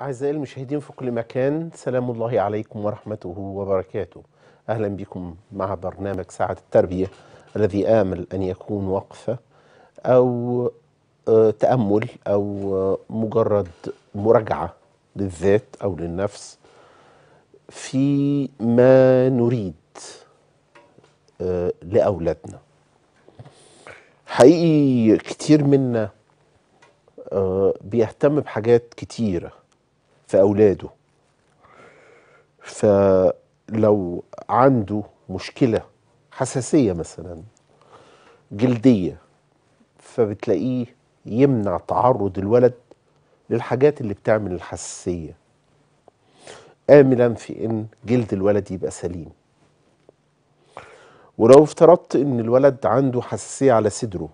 أعزائي المشاهدين في كل مكان سلام الله عليكم ورحمته وبركاته أهلا بكم مع برنامج ساعة التربية الذي آمل أن يكون وقفة أو آه، تأمل أو آه، مجرد مراجعة للذات أو للنفس في ما نريد آه، لأولادنا حقيقي كتير منا بيهتم بحاجات كتيره في أولاده فلو عنده مشكلة حساسية مثلا جلدية فبتلاقيه يمنع تعرض الولد للحاجات اللي بتعمل الحساسية آملا في إن جلد الولد يبقى سليم ولو افترضت إن الولد عنده حساسية على صدره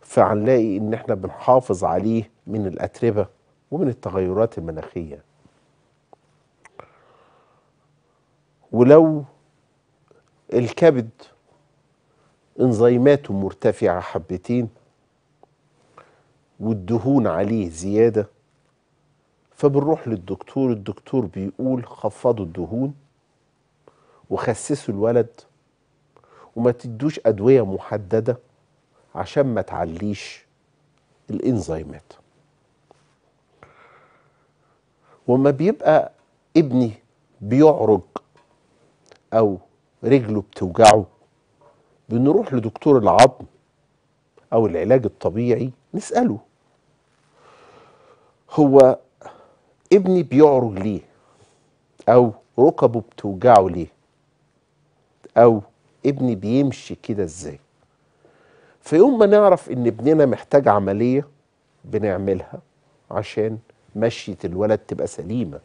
فهنلاقي إن إحنا بنحافظ عليه من الأتربة ومن التغيرات المناخية ولو الكبد انزيماته مرتفعة حبتين والدهون عليه زيادة فبنروح للدكتور الدكتور بيقول خفضوا الدهون وخسسوا الولد وما تدوش أدوية محددة عشان ما تعليش الإنزيمات وما بيبقى ابني بيعرج او رجله بتوجعه بنروح لدكتور العظم او العلاج الطبيعي نساله هو ابني بيعرج ليه او ركبه بتوجعه ليه او ابني بيمشي كده ازاي فيوم ما نعرف ان ابننا محتاج عمليه بنعملها عشان مشية الولد تبقى سليمة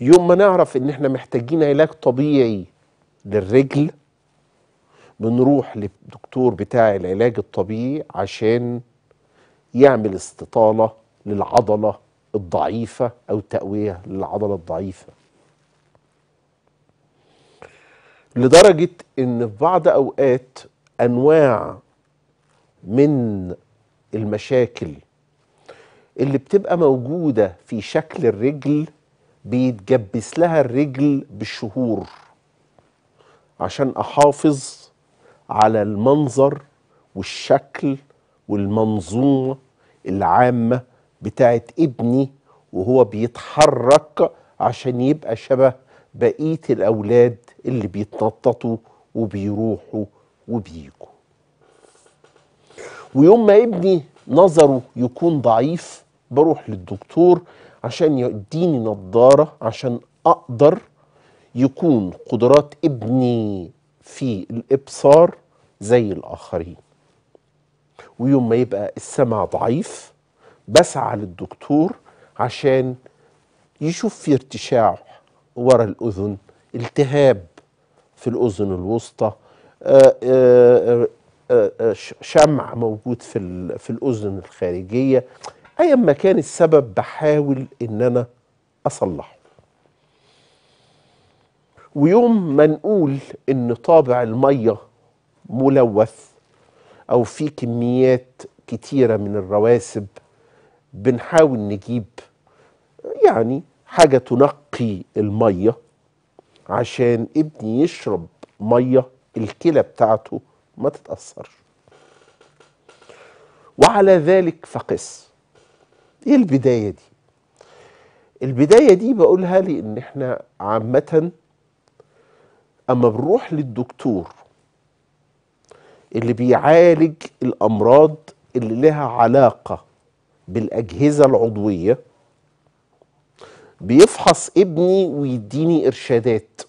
يوم ما نعرف ان احنا محتاجين علاج طبيعي للرجل بنروح للدكتور بتاع العلاج الطبيعي عشان يعمل استطالة للعضلة الضعيفة او تقوية للعضلة الضعيفة لدرجة ان في بعض اوقات انواع من المشاكل اللي بتبقى موجودة في شكل الرجل بيتجبس لها الرجل بالشهور عشان أحافظ على المنظر والشكل والمنظومة العامة بتاعت ابني وهو بيتحرك عشان يبقى شبه بقية الأولاد اللي بيتنططوا وبيروحوا وبيجوا ويوم ما ابني نظره يكون ضعيف بروح للدكتور عشان يديني نظارة عشان أقدر يكون قدرات ابني في الإبصار زي الآخرين ويوم ما يبقى السمع ضعيف بسعى للدكتور عشان يشوف في ارتشاع ورا الأذن التهاب في الأذن الوسطى آه، آه، آه، شمع موجود في, في الأذن الخارجية ايا ما كان السبب بحاول ان انا اصلحه ويوم ما نقول ان طابع الميه ملوث او في كميات كتيره من الرواسب بنحاول نجيب يعني حاجه تنقي الميه عشان ابني يشرب ميه الكلى بتاعته ما تتاثرش وعلى ذلك فقس ايه البداية دي البداية دي بقولها لان احنا عامة اما بنروح للدكتور اللي بيعالج الامراض اللي لها علاقة بالاجهزة العضوية بيفحص ابني ويديني ارشادات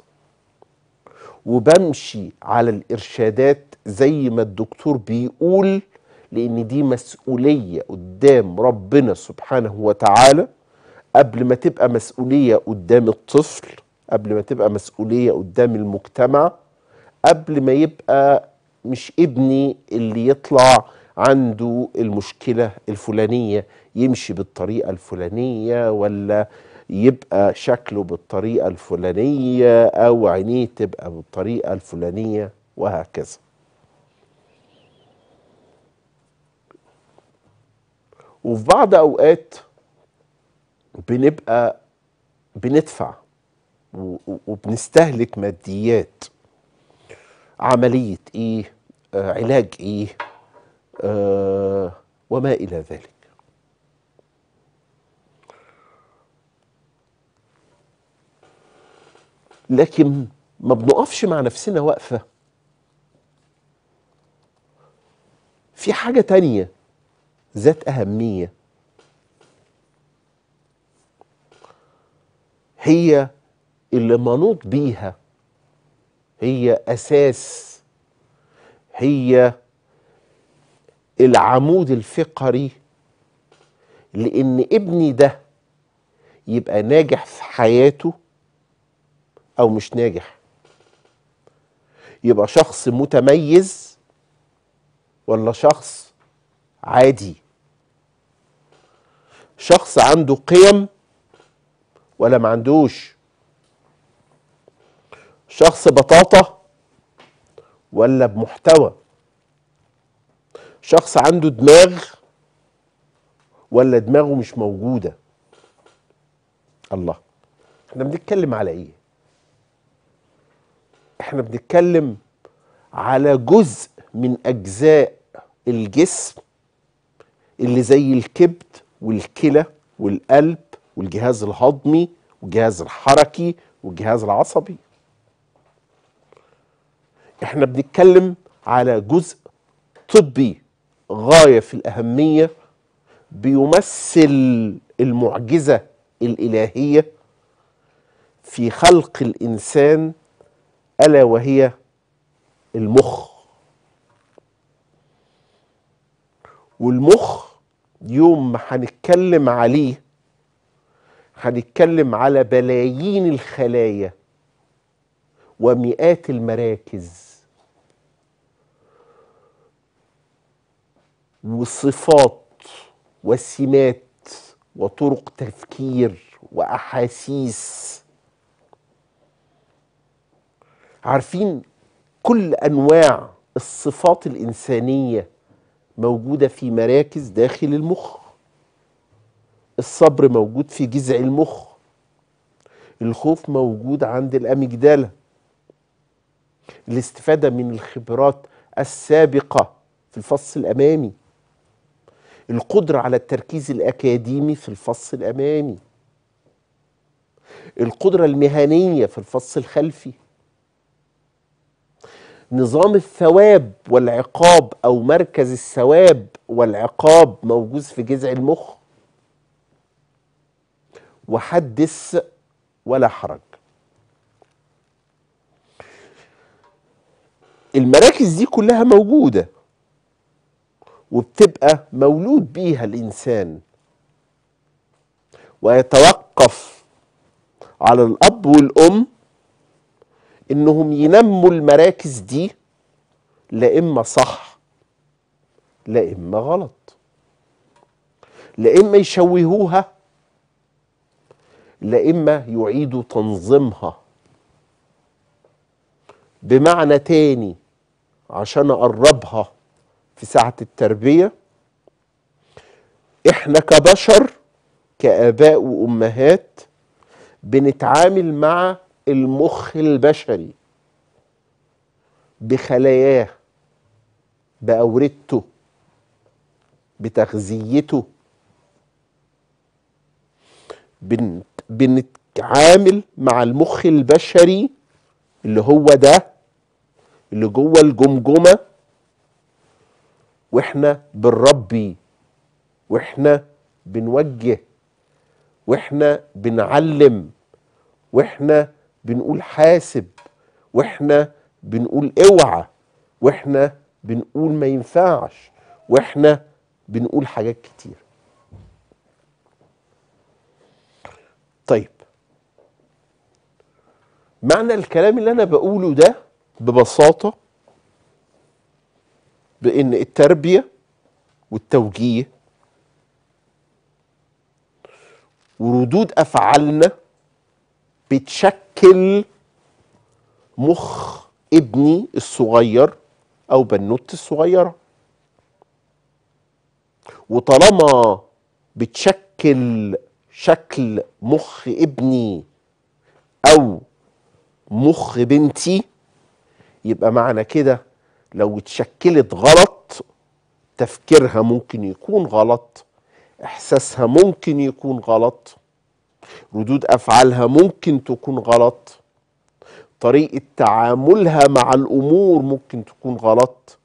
وبمشي على الارشادات زي ما الدكتور بيقول لأن دي مسؤولية قدام ربنا سبحانه وتعالى قبل ما تبقى مسؤولية قدام الطفل قبل ما تبقى مسؤولية قدام المجتمع قبل ما يبقى مش ابني اللي يطلع عنده المشكلة الفلانية يمشي بالطريقة الفلانية ولا يبقى شكله بالطريقة الفلانية أو عينيه تبقى بالطريقة الفلانية وهكذا وفي بعض اوقات بنبقى بندفع وبنستهلك ماديات عمليه ايه آه علاج ايه آه وما الى ذلك لكن ما بنقفش مع نفسنا واقفه في حاجه تانيه ذات أهمية هي اللي منوط بيها هي أساس هي العمود الفقري لأن ابني ده يبقى ناجح في حياته أو مش ناجح يبقى شخص متميز ولا شخص عادي شخص عنده قيم ولا ما عندوش شخص بطاطا ولا بمحتوى شخص عنده دماغ ولا دماغه مش موجودة الله احنا بنتكلم على ايه احنا بنتكلم على جزء من اجزاء الجسم اللي زي الكبد والكلى والقلب والجهاز الهضمي والجهاز الحركي والجهاز العصبي احنا بنتكلم على جزء طبي غاية في الأهمية بيمثل المعجزة الإلهية في خلق الإنسان ألا وهي المخ والمخ يوم ما هنتكلم عليه هنتكلم على بلايين الخلايا ومئات المراكز وصفات وسمات وطرق تفكير واحاسيس عارفين كل انواع الصفات الانسانيه موجودة في مراكز داخل المخ الصبر موجود في جذع المخ الخوف موجود عند الأميجدالة الاستفادة من الخبرات السابقة في الفص الأمامي القدرة على التركيز الأكاديمي في الفص الأمامي القدرة المهنية في الفص الخلفي نظام الثواب والعقاب او مركز الثواب والعقاب موجود في جذع المخ وحدث ولا حرج المراكز دي كلها موجودة وبتبقى مولود بيها الإنسان ويتوقف على الأب والأم انهم ينموا المراكز دي لا اما صح لا اما غلط لا اما يشوهوها لا اما يعيدوا تنظيمها بمعنى تاني عشان اقربها في ساعه التربيه احنا كبشر كاباء وامهات بنتعامل مع المخ البشري بخلاياه بأوردته بتغذيته بنت بنتعامل مع المخ البشري اللي هو ده اللي جوه الجمجمة واحنا بنربي واحنا بنوجه واحنا بنعلم واحنا بنقول حاسب واحنا بنقول اوعى واحنا بنقول ما ينفعش واحنا بنقول حاجات كتير طيب معنى الكلام اللي انا بقوله ده ببساطه بان التربيه والتوجيه وردود افعالنا بتشكل شكل مخ ابني الصغير او بنوت الصغيره وطالما بتشكل شكل مخ ابني او مخ بنتي يبقى معنى كده لو اتشكلت غلط تفكيرها ممكن يكون غلط احساسها ممكن يكون غلط ردود أفعالها ممكن تكون غلط طريقة تعاملها مع الأمور ممكن تكون غلط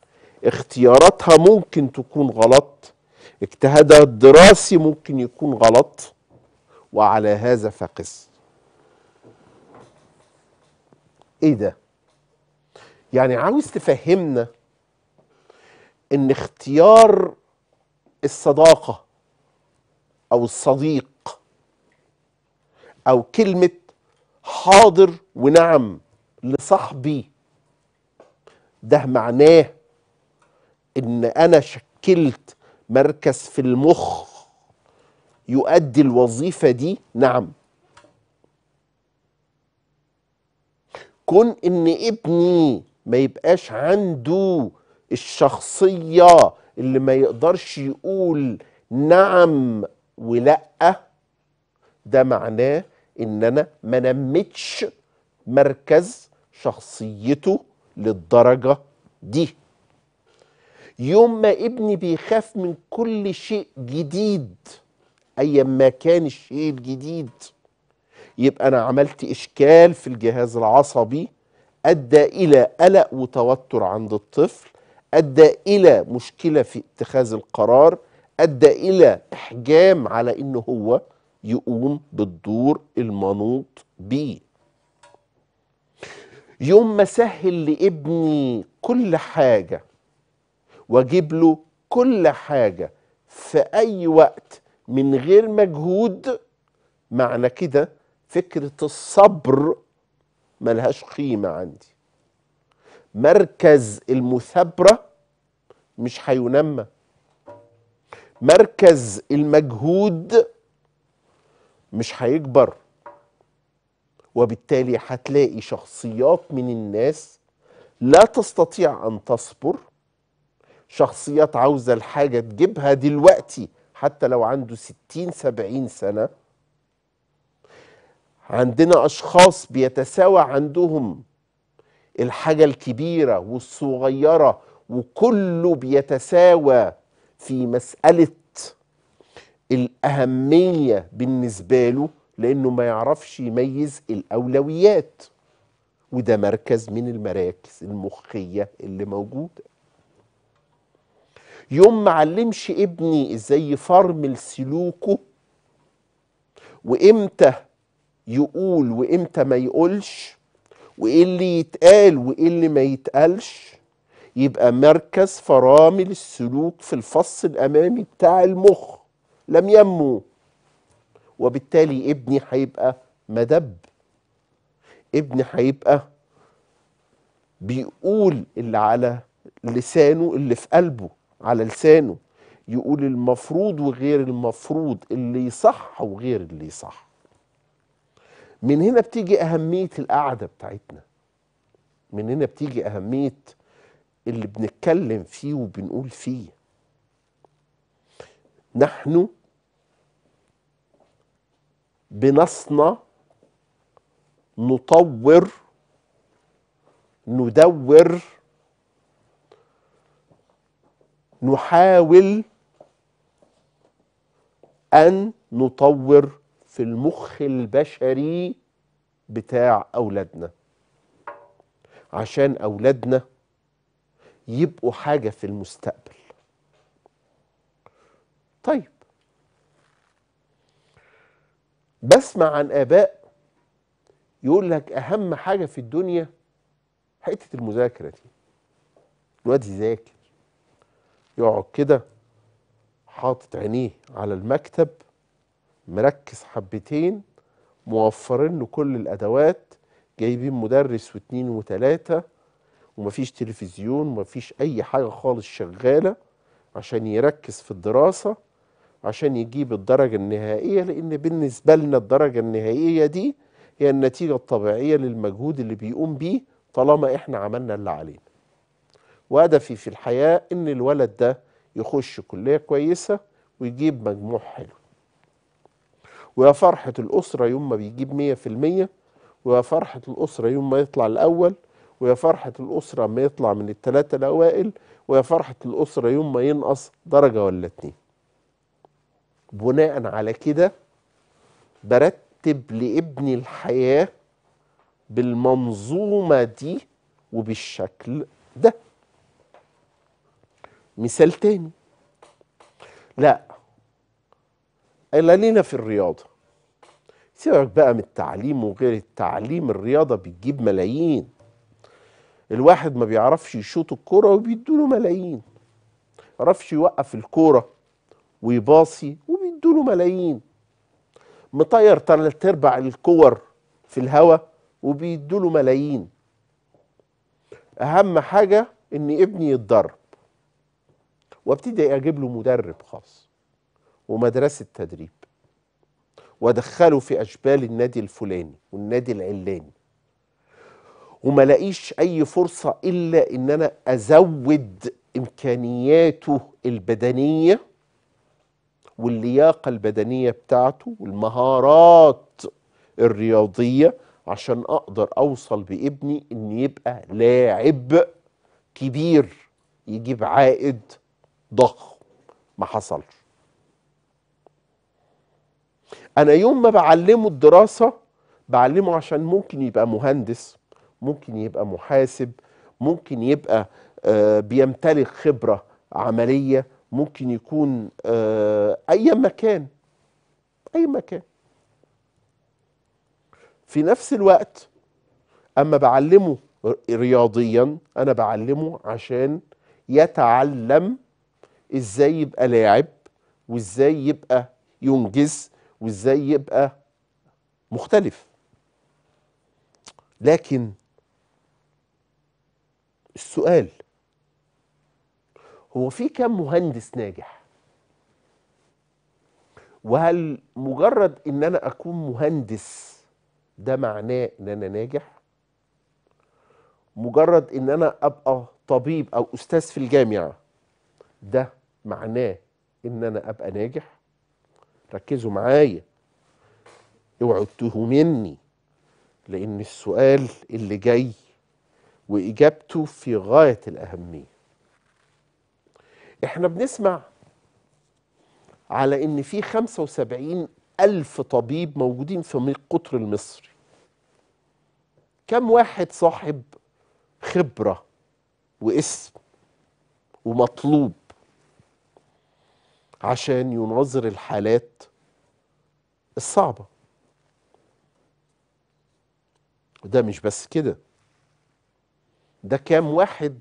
اختياراتها ممكن تكون غلط اجتهادها الدراسي ممكن يكون غلط وعلى هذا فقس ايه ده يعني عاوز تفهمنا ان اختيار الصداقة او الصديق أو كلمة حاضر ونعم لصاحبي ده معناه إن أنا شكلت مركز في المخ يؤدي الوظيفة دي نعم كون ان ابني ما يبقاش عنده الشخصية اللي ما يقدرش يقول نعم ولأ ده معناه ان انا ما نمتش مركز شخصيته للدرجه دي يوم ما ابني بيخاف من كل شيء جديد ايا ما كان الشيء الجديد يبقى انا عملت اشكال في الجهاز العصبي ادى الى قلق وتوتر عند الطفل ادى الى مشكله في اتخاذ القرار ادى الى احجام على انه هو يقوم بالدور المنوط بيه يوم ما سهل لابني كل حاجة واجيب له كل حاجة في أي وقت من غير مجهود معنى كده فكرة الصبر ملهاش قيمة عندي مركز المثابرة مش هينمى مركز المجهود مش هيكبر وبالتالي هتلاقي شخصيات من الناس لا تستطيع أن تصبر شخصيات عاوزة الحاجة تجيبها دلوقتي حتى لو عنده ستين سبعين سنة عندنا أشخاص بيتساوى عندهم الحاجة الكبيرة والصغيرة وكله بيتساوى في مسألة الأهمية بالنسبة له لأنه ما يعرفش يميز الأولويات وده مركز من المراكز المخية اللي موجودة يوم ما علمش ابني ازاي يفرمل سلوكه وامتى يقول وامتى ما يقولش وايه اللي يتقال وايه اللي ما يتقالش يبقى مركز فرامل السلوك في الفص الامامي بتاع المخ لم ينمو وبالتالي ابني هيبقى مدب ابني هيبقى بيقول اللي على لسانه اللي في قلبه على لسانه يقول المفروض وغير المفروض اللي يصح وغير اللي يصح من هنا بتيجي أهمية القعدة بتاعتنا من هنا بتيجي أهمية اللي بنتكلم فيه وبنقول فيه نحن بنصنع نطور ندور نحاول أن نطور في المخ البشري بتاع أولادنا عشان أولادنا يبقوا حاجة في المستقبل طيب بسمع عن آباء يقول لك أهم حاجة في الدنيا حتة المذاكرة دي الواد يذاكر يقعد كده حاطط عينيه على المكتب مركز حبتين موفرين له كل الأدوات جايبين مدرس واتنين وتلاتة ومفيش تلفزيون ومفيش أي حاجة خالص شغالة عشان يركز في الدراسة عشان يجيب الدرجة النهائية لأن بالنسبة لنا الدرجة النهائية دي هي النتيجة الطبيعية للمجهود اللي بيقوم بيه طالما إحنا عملنا اللي علينا وهدفي في الحياة إن الولد ده يخش كلية كويسة ويجيب مجموع حلو ويا فرحة الأسرة يوم ما بيجيب مية في المية ويا فرحة الأسرة يوم ما يطلع الأول ويا فرحة الأسرة ما يطلع من التلاتة الأوائل ويا فرحة الأسرة يوم ما ينقص درجة ولا اتنين بناء على كده برتب لابني الحياة بالمنظومة دي وبالشكل ده مثال تاني لا لينا في الرياضة سيبك بقى من التعليم وغير التعليم الرياضة بتجيب ملايين الواحد ما بيعرفش يشوط الكرة وبيدوله ملايين ما يعرفش يوقف الكرة ويباصي بيدوا له ملايين مطير ثلاث ارباع الكور في الهواء وبيدوا له ملايين اهم حاجه ان ابني يتدرب وابتدي اجيب له مدرب خاص ومدرسه تدريب وادخله في اشبال النادي الفلاني والنادي العلاني وما لاقيش اي فرصه الا ان انا ازود امكانياته البدنيه واللياقة البدنية بتاعته والمهارات الرياضية عشان أقدر أوصل بابني إن يبقى لاعب كبير يجيب عائد ضخم ما حصلش أنا يوم ما بعلمه الدراسة بعلمه عشان ممكن يبقى مهندس ممكن يبقى محاسب ممكن يبقى آه، بيمتلك خبرة عملية ممكن يكون آه، اي مكان اي مكان في نفس الوقت اما بعلمه رياضيا انا بعلمه عشان يتعلم ازاي يبقى لاعب وازاي يبقى ينجز وازاي يبقى مختلف لكن السؤال هو في كم مهندس ناجح وهل مجرد ان انا اكون مهندس ده معناه ان انا ناجح مجرد ان انا ابقى طبيب او استاذ في الجامعه ده معناه ان انا ابقى ناجح ركزوا معايا اوعوا مني لان السؤال اللي جاي واجابته في غايه الاهميه احنا بنسمع على ان في 75 ألف طبيب موجودين في قطر المصري كم واحد صاحب خبرة واسم ومطلوب عشان يناظر الحالات الصعبة وده مش بس كده ده كام واحد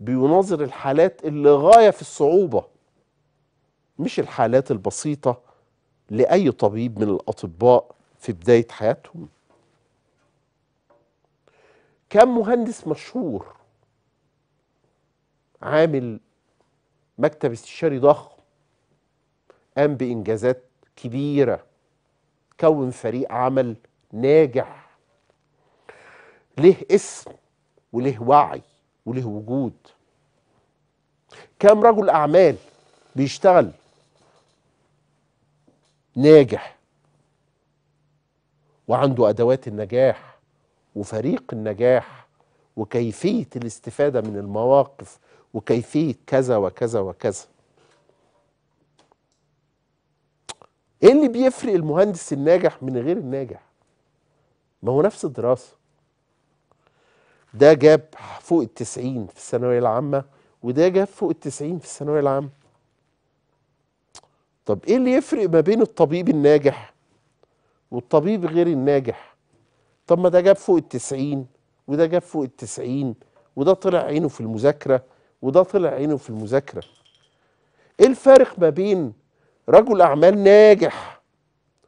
بيناظر الحالات اللي غاية في الصعوبة مش الحالات البسيطة لأي طبيب من الأطباء في بداية حياتهم كان مهندس مشهور عامل مكتب استشاري ضخم قام بإنجازات كبيرة كون فريق عمل ناجح له اسم وله وعي وله وجود كام رجل أعمال بيشتغل ناجح وعنده أدوات النجاح وفريق النجاح وكيفية الاستفادة من المواقف وكيفية كذا وكذا وكذا ايه اللي بيفرق المهندس الناجح من غير الناجح ما هو نفس الدراسه ده جاب فوق التسعين في الثانوية العامة وده جاب فوق التسعين في الثانوية العامة طب ايه اللي يفرق ما بين الطبيب الناجح والطبيب غير الناجح طب ما ده جاب فوق التسعين وده جاب فوق التسعين وده طلع عينه في المذاكرة وده طلع عينه في المذاكرة ايه الفارق ما بين رجل اعمال ناجح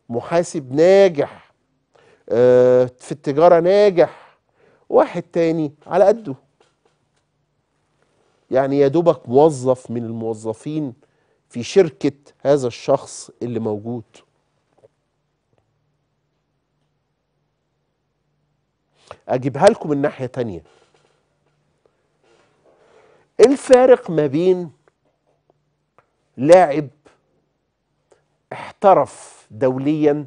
محاسب ناجح آه، في التجارة ناجح واحد تاني على قده يعني يا دوبك موظف من الموظفين في شركة هذا الشخص اللي موجود أجيبها لكم من ناحية تانية الفارق ما بين لاعب احترف دوليا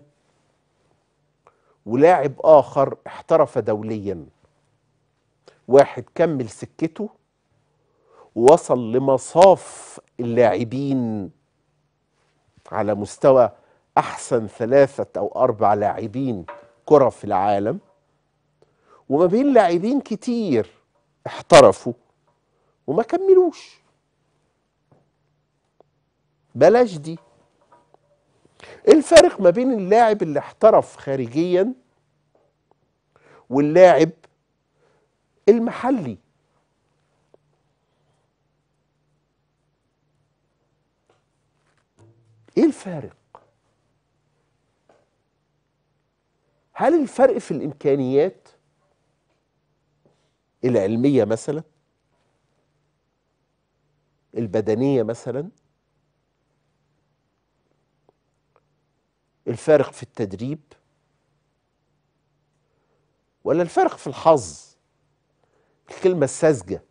ولاعب آخر احترف دوليا واحد كمل سكته ووصل لمصاف اللاعبين على مستوى احسن ثلاثه او اربع لاعبين كره في العالم وما بين لاعبين كتير احترفوا وما كملوش بلاش دي ايه الفارق ما بين اللاعب اللي احترف خارجيا واللاعب المحلي ايه الفارق هل الفرق في الامكانيات العلميه مثلا البدنيه مثلا الفارق في التدريب ولا الفارق في الحظ الكلمة الساذجة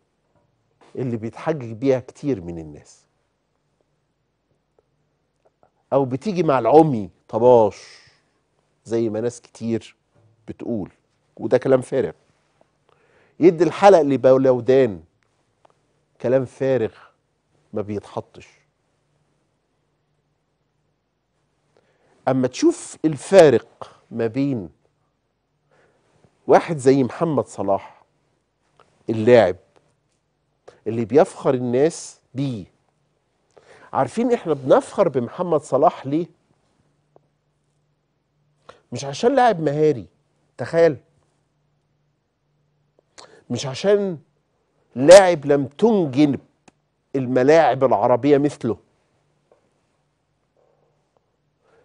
اللي بيتحجج بيها كتير من الناس أو بتيجي مع العمي طباش زي ما ناس كتير بتقول وده كلام فارغ يدي الحلق لبولودان كلام فارغ ما بيتحطش اما تشوف الفارق ما بين واحد زي محمد صلاح اللاعب اللي بيفخر الناس بيه عارفين احنا بنفخر بمحمد صلاح ليه مش عشان لاعب مهاري تخيل مش عشان لاعب لم تنجنب الملاعب العربية مثله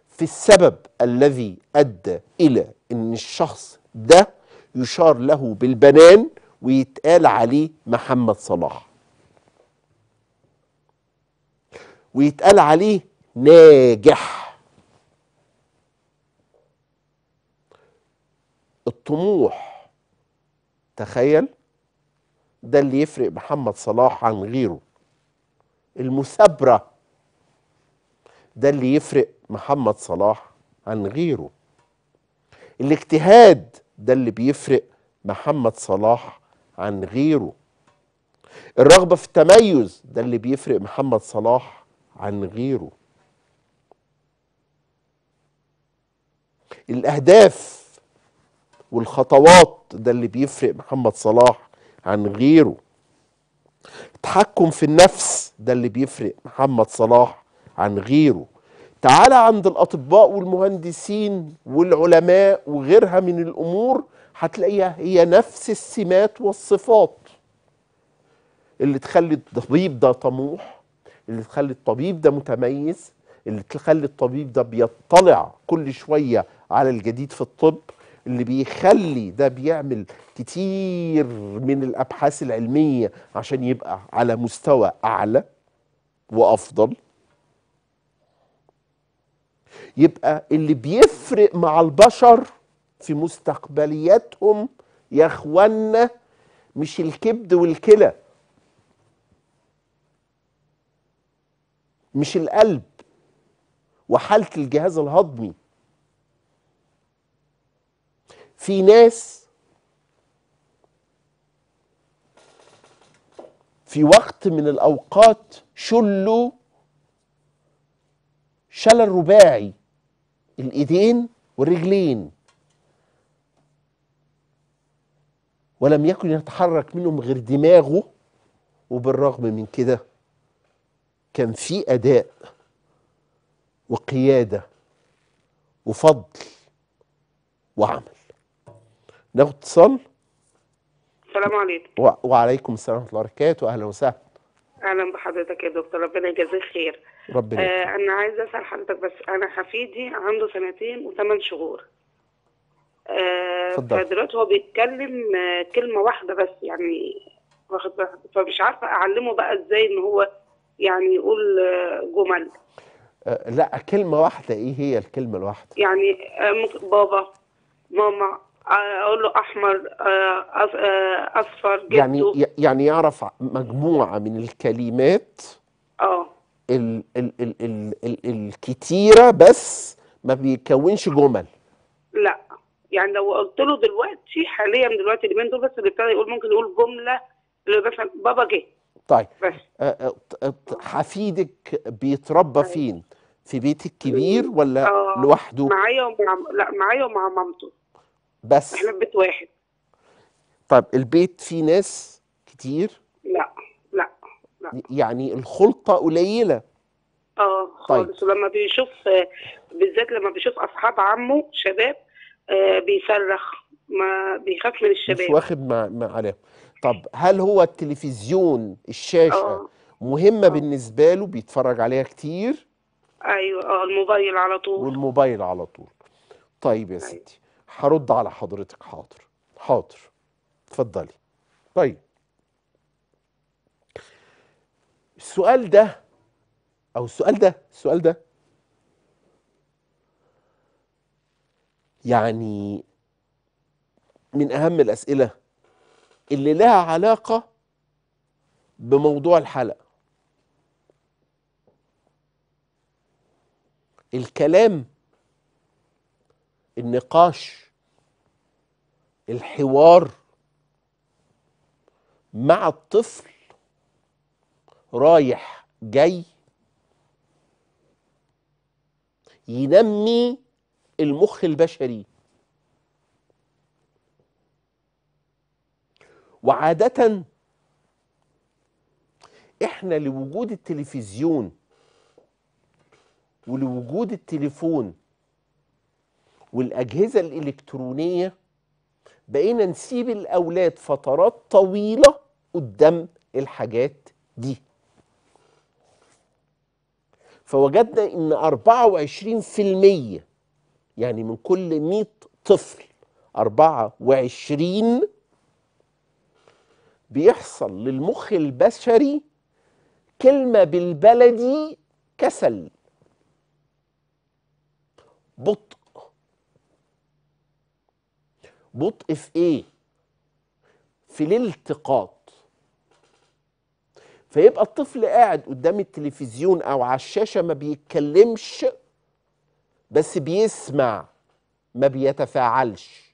في السبب الذي أدى إلى أن الشخص ده يشار له بالبنان ويتقال عليه محمد صلاح ويتقال عليه ناجح الطموح تخيل ده اللي يفرق محمد صلاح عن غيره المثابرة ده اللي يفرق محمد صلاح عن غيره الاجتهاد ده اللي بيفرق محمد صلاح عن غيره الرغبة في التميز ده اللي بيفرق محمد صلاح عن غيره الأهداف والخطوات ده اللي بيفرق محمد صلاح عن غيره التحكم في النفس ده اللي بيفرق محمد صلاح عن غيره تعالى عند الأطباء والمهندسين والعلماء وغيرها من الأمور هتلاقيها هي نفس السمات والصفات اللي تخلي الطبيب ده طموح اللي تخلي الطبيب ده متميز اللي تخلي الطبيب ده بيطلع كل شوية على الجديد في الطب اللي بيخلي ده بيعمل كتير من الأبحاث العلمية عشان يبقى على مستوى أعلى وأفضل يبقى اللي بيفرق مع البشر في مستقبلياتهم يا اخوانا مش الكبد والكلى مش القلب وحالة الجهاز الهضمي في ناس في وقت من الأوقات شلوا شلل رباعي الإيدين والرجلين ولم يكن يتحرك منهم غير دماغه وبالرغم من كده كان في أداء وقيادة وفضل وعمل ناخد اتصال السلام عليكم و... وعليكم السلام ورحمة الله وبركاته أهلا وسهلا اهلا بحضرتك يا دكتور ربنا يجازيك خير ربنا آه انا عايزه اسال حضرتك بس انا حفيدي عنده سنتين وثمان شهور آه، فدلوقتي هو بيتكلم آه، كلمه واحده بس يعني واخد فمش عارفه اعلمه بقى ازاي ان هو يعني يقول آه، جمل لا كلمه واحده ايه هي الكلمه الواحده يعني بابا ماما اقول له احمر اصفر جدو يعني يعني يعرف مجموعه من الكلمات اه ال ال ال ال ال الكتيره بس ما بيكونش جمل لا يعني لو قلت له دلوقتي حاليا دلوقتي اليومين دول بس اللي ابتدى يقول ممكن يقول جمله اللي مثلا بابا جه طيب حفيدك أه، أه، أه، بيتربى طيب. فين؟ في بيتك الكبير ولا آه لوحده؟ معايا ومع لا معايا ومع مامته بس احنا في بيت واحد طيب البيت فيه ناس كتير؟ لا لا لا يعني الخلطة قليلة اه طيب. خالص طيب. ولما بيشوف بالذات لما بيشوف اصحاب عمه شباب آه، بيصرخ ما بيخاف من الشباب مش واخد مع, مع طب هل هو التلفزيون الشاشه أوه. مهمه أوه. بالنسبه له بيتفرج عليها كتير ايوه اه الموبايل على طول والموبايل على طول طيب يا أيوة. ستي هرد على حضرتك حاضر حاضر اتفضلي طيب السؤال ده او السؤال ده السؤال ده يعني من اهم الاسئله اللي لها علاقه بموضوع الحلقه الكلام النقاش الحوار مع الطفل رايح جاي ينمي المخ البشري وعادة احنا لوجود التلفزيون ولوجود التليفون والأجهزة الإلكترونية بقينا نسيب الأولاد فترات طويلة قدام الحاجات دي فوجدنا ان 24% يعني من كل 100 طفل 24 بيحصل للمخ البشري كلمة بالبلدي كسل بطء بطء في ايه في الالتقاط فيبقى الطفل قاعد قدام التلفزيون او على الشاشه ما بيتكلمش بس بيسمع ما بيتفاعلش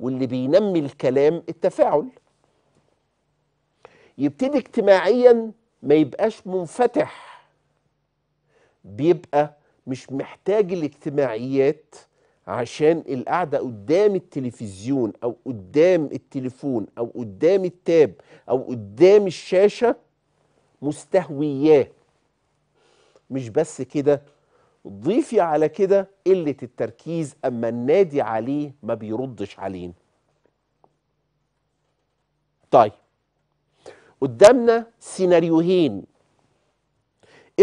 واللي بينمي الكلام التفاعل يبتدي اجتماعيا ما يبقاش منفتح بيبقى مش محتاج الاجتماعيات عشان القعدة قدام التلفزيون أو قدام التليفون أو قدام التاب أو قدام الشاشة مستهوياه مش بس كده ضيفي على كده قلة التركيز أما النادي عليه ما بيردش علينا طيب قدامنا سيناريوهين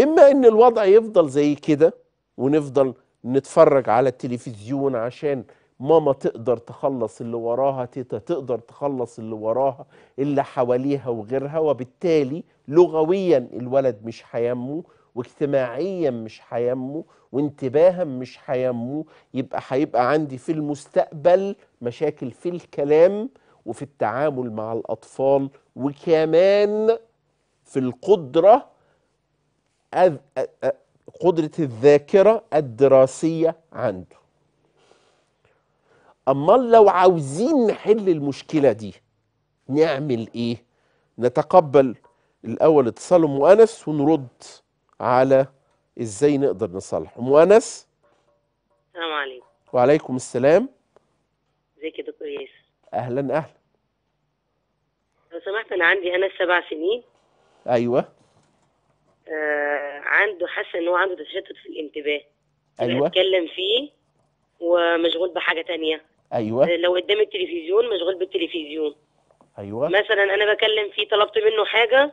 إما إن الوضع يفضل زي كده ونفضل نتفرج على التلفزيون عشان ماما تقدر تخلص اللي وراها تيتا تقدر تخلص اللي وراها اللي حواليها وغيرها وبالتالي لغويا الولد مش هيمه واجتماعيا مش هينمو وانتباها مش هينمو يبقى هيبقى عندي في المستقبل مشاكل في الكلام وفي التعامل مع الأطفال وكمان في القدرة أذ... قدرة الذاكرة الدراسية عنده أما لو عاوزين نحل المشكلة دي نعمل إيه؟ نتقبل الأول اتصال أم وأنس ونرد على ازاي نقدر نصلح ام انس السلام عليكم وعليكم السلام ازيك يا دكتور ياسر اهلا اهلا لو سمحت انا عندي انا سبع سنين ايوه آه عنده حاسه ان هو عنده تشتت في الانتباه ايوه بيتكلم فيه ومشغول بحاجه تانية ايوه آه، لو قدام التلفزيون مشغول بالتلفزيون ايوه مثلا انا بكلم فيه طلبت منه حاجه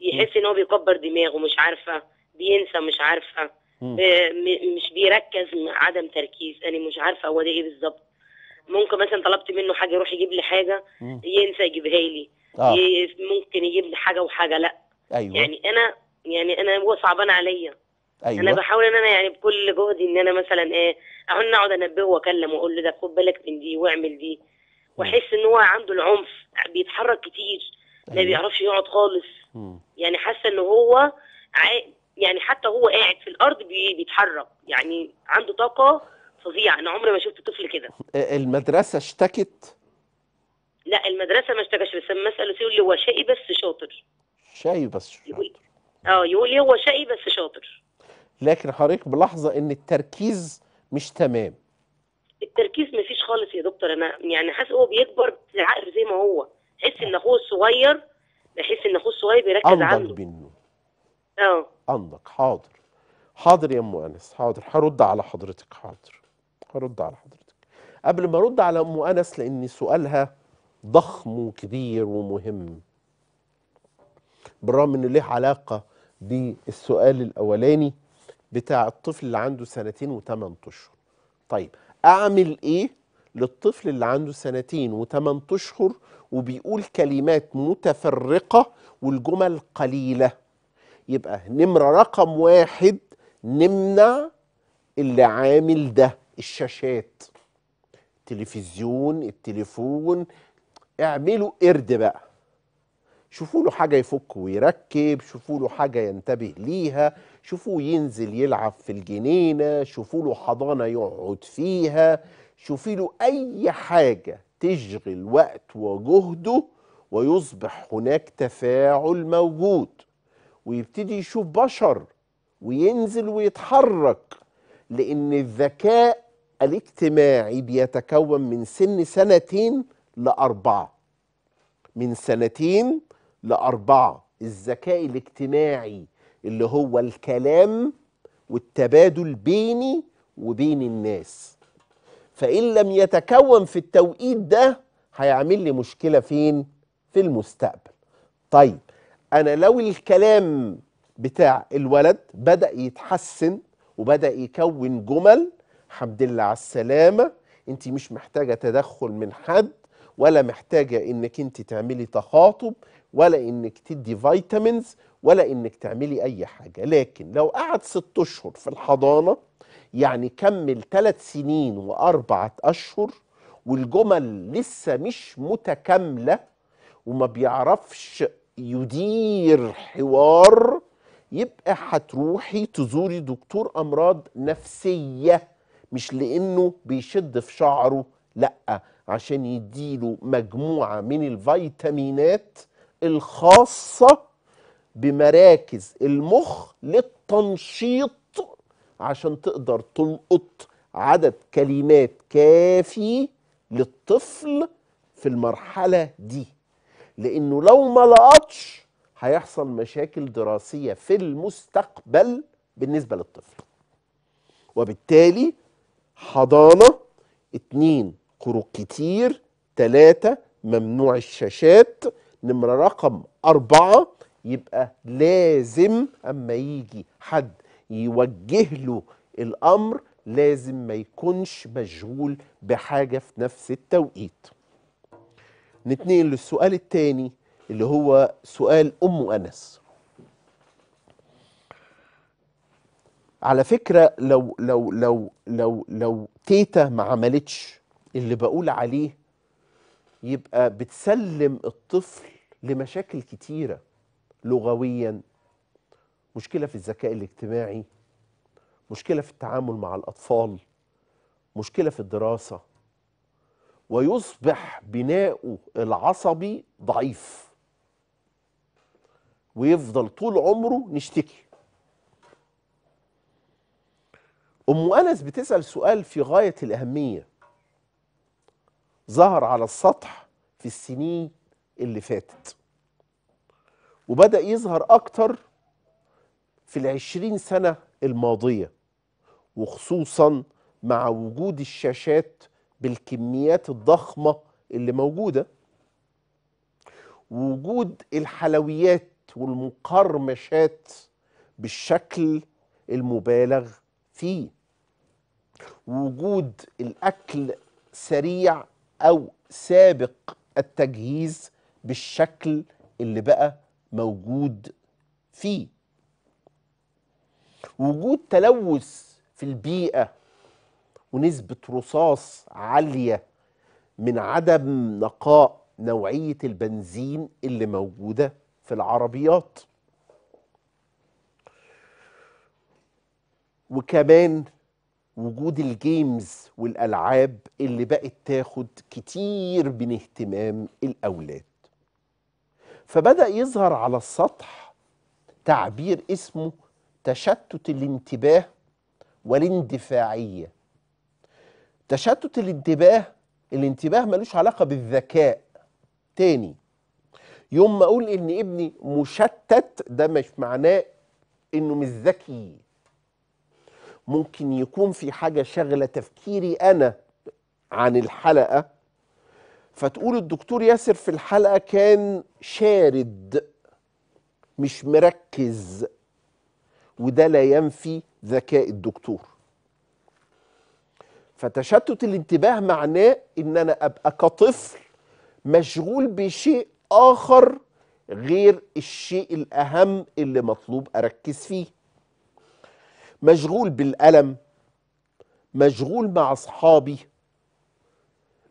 يحس ان هو بيكبر دماغه مش عارفه بينسى مش عارفه آه، مش بيركز عدم تركيز انا يعني مش عارفه هو ده ايه بالظبط ممكن مثلا طلبت منه حاجه يروح يجيب لي حاجه ينسى يجيبها لي آه. ممكن يجيب لي حاجه وحاجه لا أيوة. يعني انا يعني انا هو صعبان عليا أيوة. انا بحاول ان انا يعني بكل جهدي ان انا مثلا ايه اقعد اقعد انبهه واكلم واقول له ده خد بالك من دي واعمل دي واحس ان هو عنده العنف بيتحرك كتير أيوة. ما بيعرفش يقعد خالص م. يعني حاسه ان هو عاق يعني حتى هو قاعد في الارض بيتحرك يعني عنده طاقه فظيعه انا عمري ما شفت طفل كده آه، المدرسه اشتكت لا المدرسه ما اشتكتش بس لما اساله يقول لي هو شقي بس شاطر شقي بس شاطر اه يقول لي هو شقي بس شاطر لكن حضرتك ملاحظه ان التركيز مش تمام التركيز ما فيش خالص يا دكتور انا يعني حاسس هو بيكبر العقل زي ما هو حس ان اخوه الصغير بحس ان اخوه الصغير بيركز عنده منه اه عندك حاضر حاضر يا ام انس حاضر هرد على حضرتك حاضر هرد على حضرتك قبل ما ارد على ام انس لان سؤالها ضخم وكبير ومهم بالرغم انه ليه علاقه بالسؤال الاولاني بتاع الطفل اللي عنده سنتين وثمان اشهر طيب اعمل ايه للطفل اللي عنده سنتين وثمان اشهر وبيقول كلمات متفرقه والجمل قليله يبقى نمرة رقم واحد نمنع اللي عامل ده الشاشات التلفزيون التليفون اعملوا قرد بقى شوفوا له حاجة يفك ويركب شوفوا له حاجة ينتبه ليها شوفوه ينزل يلعب في الجنينة شوفوا له حضانة يقعد فيها شوفي له أي حاجة تشغل وقت وجهده ويصبح هناك تفاعل موجود ويبتدي يشوف بشر وينزل ويتحرك لأن الذكاء الاجتماعي بيتكون من سن سنتين لأربعة من سنتين لأربعة الذكاء الاجتماعي اللي هو الكلام والتبادل بيني وبين الناس فإن لم يتكون في التوقيت ده هيعمل لي مشكلة فين؟ في المستقبل طيب انا لو الكلام بتاع الولد بدا يتحسن وبدا يكون جمل حمد لله على السلامه انت مش محتاجه تدخل من حد ولا محتاجه انك انت تعملي تخاطب ولا انك تدي فيتامينز ولا انك تعملي اي حاجه لكن لو قعد ست اشهر في الحضانه يعني كمل ثلاث سنين واربعه اشهر والجمل لسه مش متكامله وما بيعرفش يدير حوار يبقى هتروحي تزوري دكتور امراض نفسيه مش لانه بيشد في شعره لا عشان يديله مجموعه من الفيتامينات الخاصه بمراكز المخ للتنشيط عشان تقدر تلقط عدد كلمات كافي للطفل في المرحله دي لانه لو ما لقطش هيحصل مشاكل دراسيه في المستقبل بالنسبه للطفل وبالتالي حضانه اتنين خروج كتير تلاته ممنوع الشاشات نمره رقم اربعه يبقى لازم اما يجي حد يوجه له الامر لازم ما يكونش مشغول بحاجه في نفس التوقيت نتنقل للسؤال الثاني اللي هو سؤال أم أنس على فكرة لو لو لو لو لو تيتا ما عملتش اللي بقول عليه يبقى بتسلم الطفل لمشاكل كتيرة لغويا مشكلة في الذكاء الاجتماعي مشكلة في التعامل مع الأطفال مشكلة في الدراسة ويصبح بناؤه العصبي ضعيف ويفضل طول عمره نشتكي أم أنس بتسأل سؤال في غاية الأهمية ظهر على السطح في السنين اللي فاتت وبدأ يظهر أكتر في العشرين سنة الماضية وخصوصا مع وجود الشاشات بالكميات الضخمة اللي موجودة وجود الحلويات والمقرمشات بالشكل المبالغ فيه وجود الأكل سريع أو سابق التجهيز بالشكل اللي بقى موجود فيه وجود تلوث في البيئة ونسبة رصاص عالية من عدم نقاء نوعية البنزين اللي موجودة في العربيات وكمان وجود الجيمز والألعاب اللي بقت تاخد كتير من اهتمام الأولاد فبدأ يظهر على السطح تعبير اسمه تشتت الانتباه والاندفاعيه تشتت الانتباه الانتباه ملوش علاقة بالذكاء تاني يوم ما اقول ان ابني مشتت ده مش معناه انه مش ذكي ممكن يكون في حاجة شغلة تفكيري انا عن الحلقة فتقول الدكتور ياسر في الحلقة كان شارد مش مركز وده لا ينفي ذكاء الدكتور فتشتت الانتباه معناه ان انا ابقى كطفل مشغول بشيء اخر غير الشيء الاهم اللي مطلوب اركز فيه مشغول بالالم مشغول مع اصحابي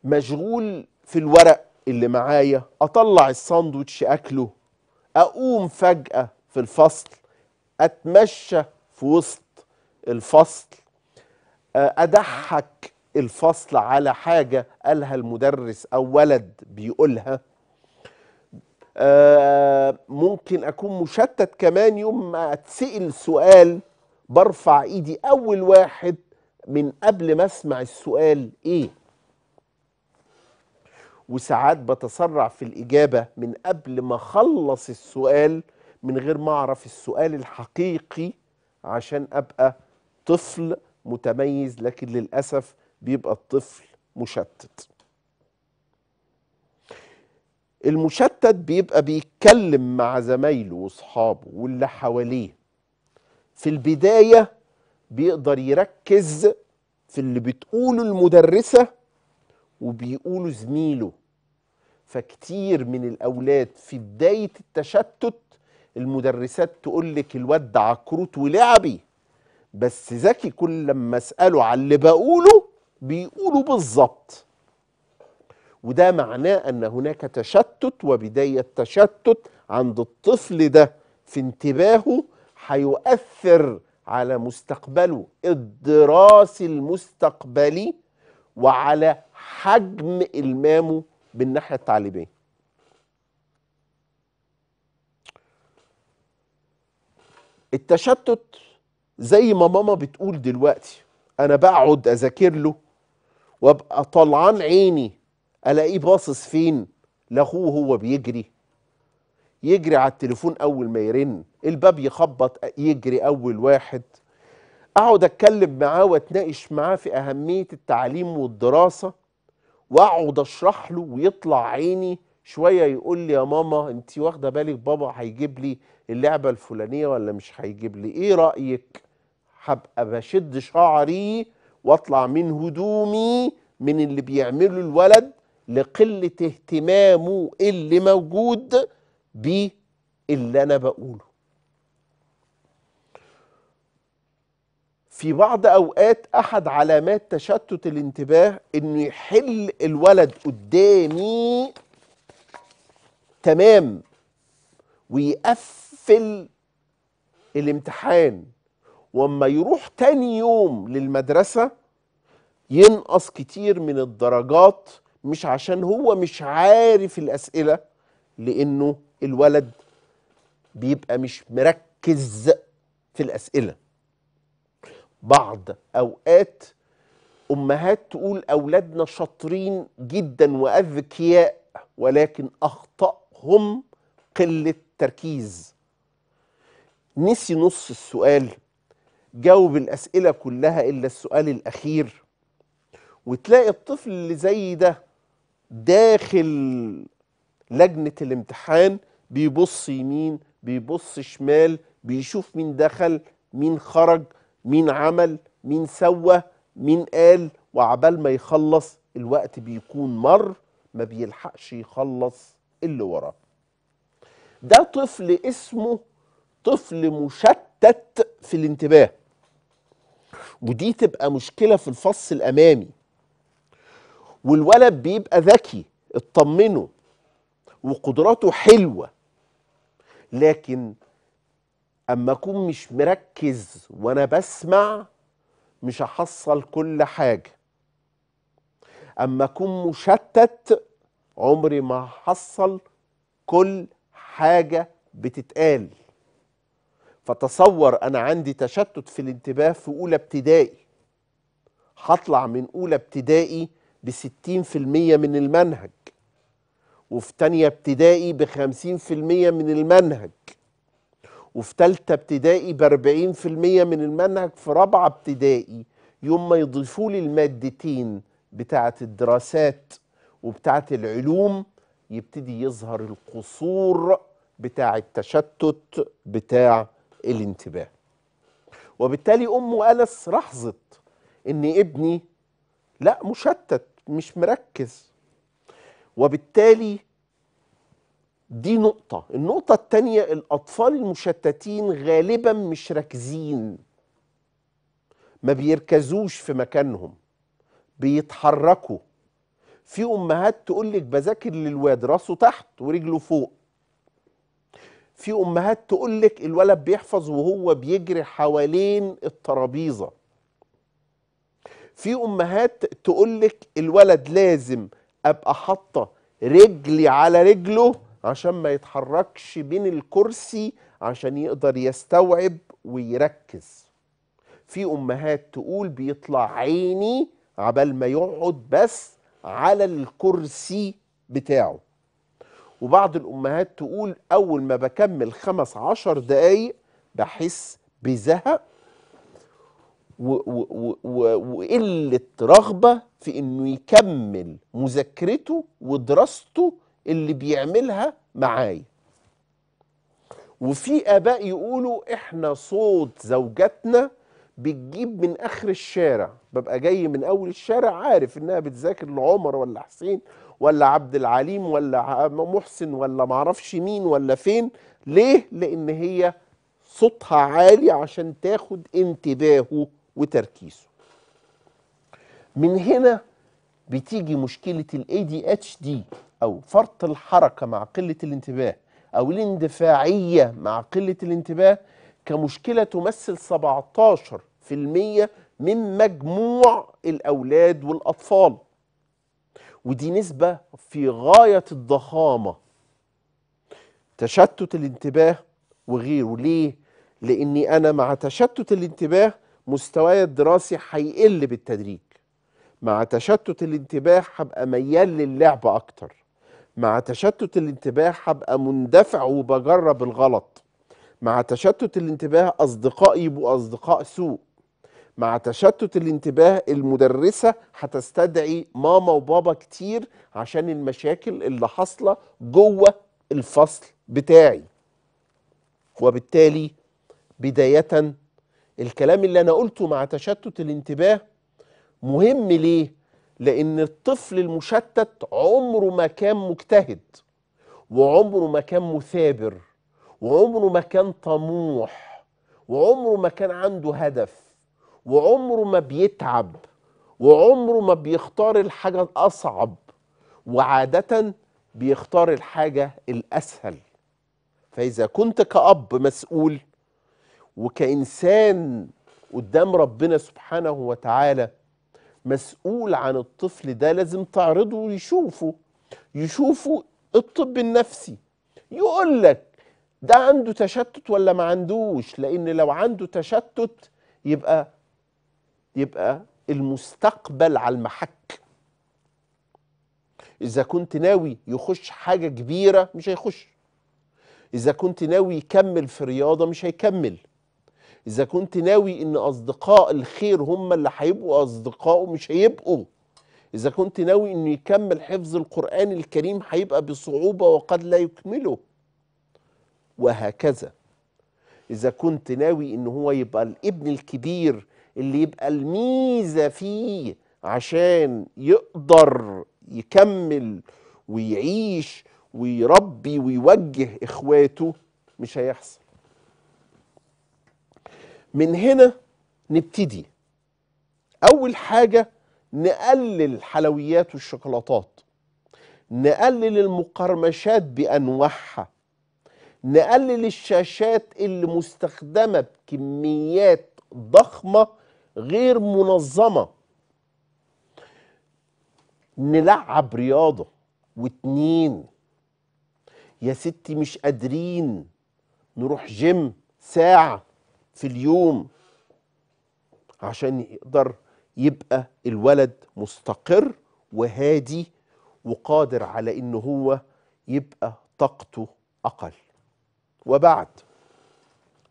مشغول في الورق اللي معايا اطلع الساندوتش اكله اقوم فجاه في الفصل اتمشى في وسط الفصل آه، أضحك الفصل على حاجة قالها المدرس أو ولد بيقولها آه، ممكن أكون مشتت كمان يوم ما أتسأل سؤال برفع إيدي أول واحد من قبل ما أسمع السؤال إيه وساعات بتسرع في الإجابة من قبل ما أخلص السؤال من غير ما أعرف السؤال الحقيقي عشان أبقى طفل متميز لكن للأسف بيبقى الطفل مشتت المشتت بيبقى بيتكلم مع زمايله واصحابه واللي حواليه في البداية بيقدر يركز في اللي بتقوله المدرسة وبيقوله زميله فكتير من الأولاد في بداية التشتت المدرسات تقول لك الواد عكروت ولعبي بس ذكي كل لما اساله على اللي بقوله بيقوله بالظبط وده معناه ان هناك تشتت وبدايه تشتت عند الطفل ده في انتباهه هيؤثر على مستقبله الدراسي المستقبلي وعلى حجم المامه بالناحيه التعليميه التشتت زي ما ماما بتقول دلوقتي انا بقعد اذاكر له وابقى طلعان عيني الاقيه باصص فين لاخوه هو بيجري يجري على التليفون اول ما يرن الباب يخبط يجري اول واحد اقعد اتكلم معاه واتناقش معاه في اهميه التعليم والدراسه واقعد اشرح له ويطلع عيني شويه يقول لي يا ماما انت واخده بالك بابا هيجيب لي اللعبه الفلانيه ولا مش هيجيب لي ايه رايك هبقى بشد شعري واطلع من هدومي من اللي بيعمله الولد لقلة اهتمامه اللي موجود باللي أنا بقوله في بعض أوقات أحد علامات تشتت الانتباه إنه يحل الولد قدامي تمام ويقفل الامتحان واما يروح تاني يوم للمدرسة ينقص كتير من الدرجات مش عشان هو مش عارف الأسئلة لأنه الولد بيبقى مش مركز في الأسئلة بعض أوقات أمهات تقول أولادنا شاطرين جدا وأذكياء ولكن أخطأهم قلة تركيز نسي نص السؤال جاوب الأسئلة كلها إلا السؤال الأخير وتلاقي الطفل اللي زي ده داخل لجنة الامتحان بيبص يمين بيبص شمال بيشوف مين دخل مين خرج مين عمل مين سوى مين قال وعبال ما يخلص الوقت بيكون مر ما بيلحقش يخلص اللي وراه ده طفل اسمه طفل مشتت في الانتباه ودي تبقى مشكله في الفص الامامي والولد بيبقى ذكي اطمنه وقدراته حلوه لكن اما اكون مش مركز وانا بسمع مش هحصل كل حاجه اما اكون مشتت عمري ما هحصل كل حاجه بتتقال فتصور انا عندي تشتت في الانتباه في اولى ابتدائي هطلع من اولى ابتدائي بستين في المية من المنهج وفي تانية ابتدائي بخمسين في المية من المنهج وفي تالتة ابتدائي باربعين في المية من المنهج في رابعة ابتدائي يوم ما يضيفوا لي المادتين بتاعة الدراسات وبتاعة العلوم يبتدي يظهر القصور بتاع التشتت بتاع الانتباه وبالتالي أم أنس لاحظت إن ابني لا مشتت مش مركز وبالتالي دي نقطة النقطة التانية الأطفال المشتتين غالبا مش راكزين ما بيركزوش في مكانهم بيتحركوا في أمهات تقولك بذاكر للواد راسه تحت ورجله فوق في امهات تقول لك الولد بيحفظ وهو بيجري حوالين الترابيزه في امهات تقول لك الولد لازم ابقى حاطه رجلي على رجله عشان ما يتحركش بين الكرسي عشان يقدر يستوعب ويركز في امهات تقول بيطلع عيني عبال ما يقعد بس على الكرسي بتاعه وبعض الأمهات تقول أول ما بكمل خمس عشر دقايق بحس بزهق وقلة رغبة في إنه يكمل مذاكرته ودراسته اللي بيعملها معايا وفي آباء يقولوا إحنا صوت زوجاتنا بتجيب من آخر الشارع ببقى جاي من أول الشارع عارف إنها بتذاكر لعمر ولا حسين ولا عبد العليم ولا محسن ولا معرفش مين ولا فين ليه لان هي صوتها عالي عشان تاخد انتباهه وتركيزه من هنا بتيجي مشكلة الـ ADHD او فرط الحركة مع قلة الانتباه او الاندفاعية مع قلة الانتباه كمشكلة تمثل 17% من مجموع الاولاد والاطفال ودي نسبة في غاية الضخامة تشتت الانتباه وغيره ليه؟ لأني أنا مع تشتت الانتباه مستواي الدراسي هيقل بالتدريج مع تشتت الانتباه هبقى ميال للعب أكتر مع تشتت الانتباه هبقى مندفع وبجرب الغلط مع تشتت الانتباه أصدقائي يبقوا أصدقاء سوء مع تشتت الانتباه المدرسة هتستدعي ماما وبابا كتير عشان المشاكل اللي حاصلة جوه الفصل بتاعي وبالتالي بداية الكلام اللي أنا قلته مع تشتت الانتباه مهم ليه؟ لأن الطفل المشتت عمره ما كان مجتهد وعمره ما كان مثابر وعمره ما كان طموح وعمره ما كان عنده هدف وعمره ما بيتعب وعمره ما بيختار الحاجة الأصعب وعادة بيختار الحاجة الأسهل فإذا كنت كأب مسؤول وكإنسان قدام ربنا سبحانه وتعالى مسؤول عن الطفل ده لازم تعرضه ويشوفه يشوفه الطب النفسي يقول لك ده عنده تشتت ولا ما عندوش لأن لو عنده تشتت يبقى يبقى المستقبل على المحك إذا كنت ناوي يخش حاجة كبيرة مش هيخش إذا كنت ناوي يكمل في رياضة مش هيكمل إذا كنت ناوي إن أصدقاء الخير هم اللي هيبقوا أصدقائه مش هيبقوا إذا كنت ناوي إنه يكمل حفظ القرآن الكريم هيبقى بصعوبة وقد لا يكمله وهكذا إذا كنت ناوي إن هو يبقى الابن الكبير اللي يبقى الميزة فيه عشان يقدر يكمل ويعيش ويربي ويوجه إخواته مش هيحصل من هنا نبتدي أول حاجة نقلل الحلويات والشوكولاتات نقلل المقرمشات بأنواعها نقلل الشاشات اللي مستخدمة بكميات ضخمة غير منظمه نلعب رياضه واتنين يا ستي مش قادرين نروح جيم ساعه في اليوم عشان يقدر يبقى الولد مستقر وهادي وقادر على ان هو يبقى طاقته اقل وبعد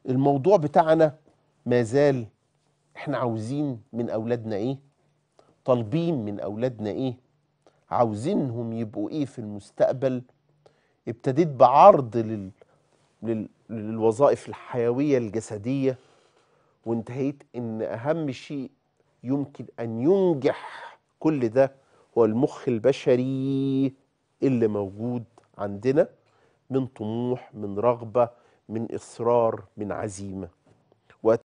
الموضوع بتاعنا ما زال احنا عاوزين من اولادنا ايه طالبين من اولادنا ايه عاوزينهم يبقوا ايه في المستقبل ابتديت بعرض لل... لل... للوظائف الحيويه الجسديه وانتهيت ان اهم شيء يمكن ان ينجح كل ده هو المخ البشري اللي موجود عندنا من طموح من رغبه من اصرار من عزيمه